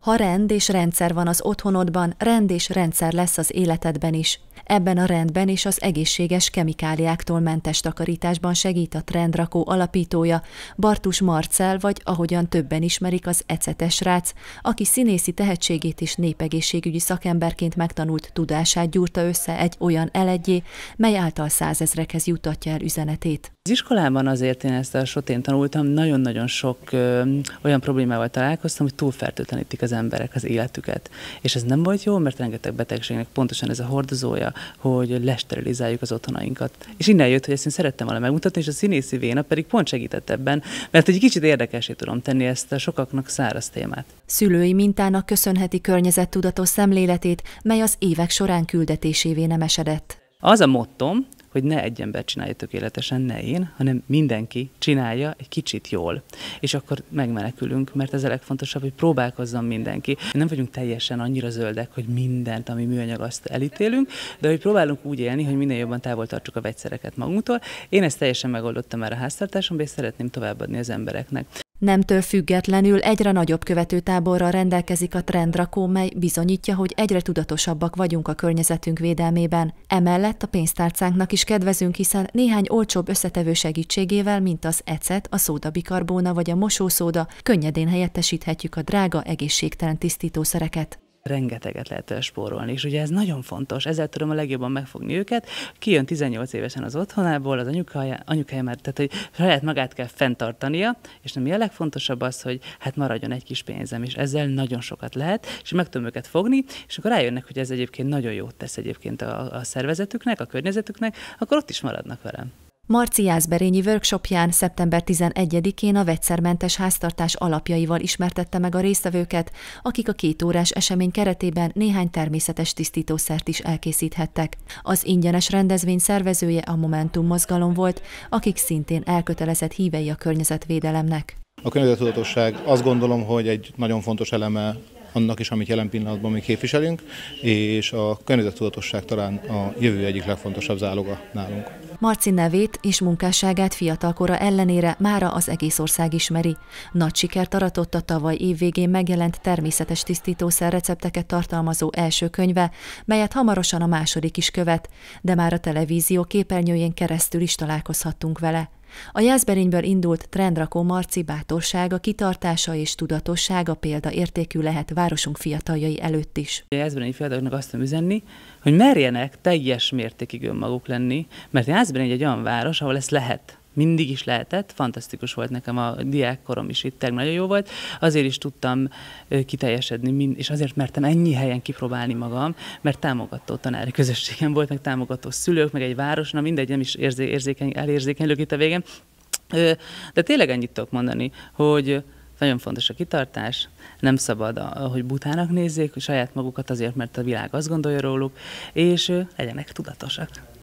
Ha rend és rendszer van az otthonodban, rend és rendszer lesz az életedben is. Ebben a rendben és az egészséges kemikáliáktól mentes takarításban segít a trendrakó alapítója, Bartus Marcel, vagy ahogyan többen ismerik az ecetes rác, aki színészi tehetségét és népegészségügyi szakemberként megtanult tudását gyúrta össze egy olyan elegyé, mely által százezrekhez jutatja el üzenetét. Az iskolában azért én ezt a sotén tanultam, nagyon-nagyon sok ö, olyan problémával találkoztam, hogy túlfertőtlenítik az emberek az életüket. És ez nem volt jó, mert rengeteg betegségnek pontosan ez a hordozója, hogy lesterilizáljuk az otthonainkat. És innen jött, hogy ezt én szerettem volna megmutatni, és a színészi véna pedig pont segített ebben, mert egy kicsit érdekesé tudom tenni ezt a sokaknak száraz témát. Szülői mintának köszönheti környezettudatos szemléletét, mely az évek során küldetésévé nem esedett. Az a mottom, hogy ne egy ember csinálja tökéletesen, ne én, hanem mindenki csinálja egy kicsit jól. És akkor megmenekülünk, mert ez a legfontosabb, hogy próbálkozzon mindenki. Nem vagyunk teljesen annyira zöldek, hogy mindent, ami műanyag, azt elítélünk, de hogy próbálunk úgy élni, hogy minél jobban távol tartsuk a vegyszereket magunktól. Én ezt teljesen megoldottam már a háztartásomban, és szeretném továbbadni az embereknek. Nemtől függetlenül egyre nagyobb követőtáborra rendelkezik a trendrakó, mely bizonyítja, hogy egyre tudatosabbak vagyunk a környezetünk védelmében. Emellett a pénztárcánknak is kedvezünk, hiszen néhány olcsóbb összetevő segítségével, mint az ecet, a szódabikarbóna vagy a mosószóda, könnyedén helyettesíthetjük a drága, egészségtelen tisztítószereket rengeteget lehet spórolni, és ugye ez nagyon fontos, ezzel tudom a legjobban megfogni őket. Kijön 18 évesen az otthonából, az anyukája, anyukája már, tehát hogy saját magát kell fenntartania, és nem a legfontosabb az, hogy hát maradjon egy kis pénzem, és ezzel nagyon sokat lehet, és meg tudom őket fogni, és akkor rájönnek, hogy ez egyébként nagyon jót tesz egyébként a, a szervezetüknek, a környezetüknek, akkor ott is maradnak velem. Marci Jászberényi workshopján szeptember 11-én a vegyszermentes háztartás alapjaival ismertette meg a résztvevőket, akik a két órás esemény keretében néhány természetes tisztítószert is elkészíthettek. Az ingyenes rendezvény szervezője a Momentum mozgalom volt, akik szintén elkötelezett hívei a környezetvédelemnek. A környezettudatosság azt gondolom, hogy egy nagyon fontos eleme annak is, amit jelen pillanatban mi képviselünk, és a környezettudatosság talán a jövő egyik legfontosabb záloga nálunk. Marci nevét és munkásságát fiatalkora ellenére mára az egész ország ismeri. Nagy sikert aratott a tavaly év végén megjelent természetes tisztítószer recepteket tartalmazó első könyve, melyet hamarosan a második is követ, de már a televízió képernyőjén keresztül is találkozhattunk vele. A Jászberényből indult Trendrakó Marci bátorsága, kitartása és tudatossága értékű lehet városunk fiataljai előtt is. A Jászberény fiataloknak azt tudom üzenni, hogy merjenek teljes mértékig önmaguk lenni, mert Jászberény egy olyan város, ahol ezt lehet mindig is lehetett, fantasztikus volt nekem a diákkorom is itt, nagyon jó volt, azért is tudtam kiteljesedni, és azért mertem ennyi helyen kipróbálni magam, mert támogató tanári közösségem volt, meg támogató szülők, meg egy város, na mindegy, nem is érzé, érzékeny, elérzékenyülök itt a végén. De tényleg ennyit tudok mondani, hogy nagyon fontos a kitartás, nem szabad, hogy butának nézzék saját magukat azért, mert a világ azt gondolja róluk, és legyenek tudatosak.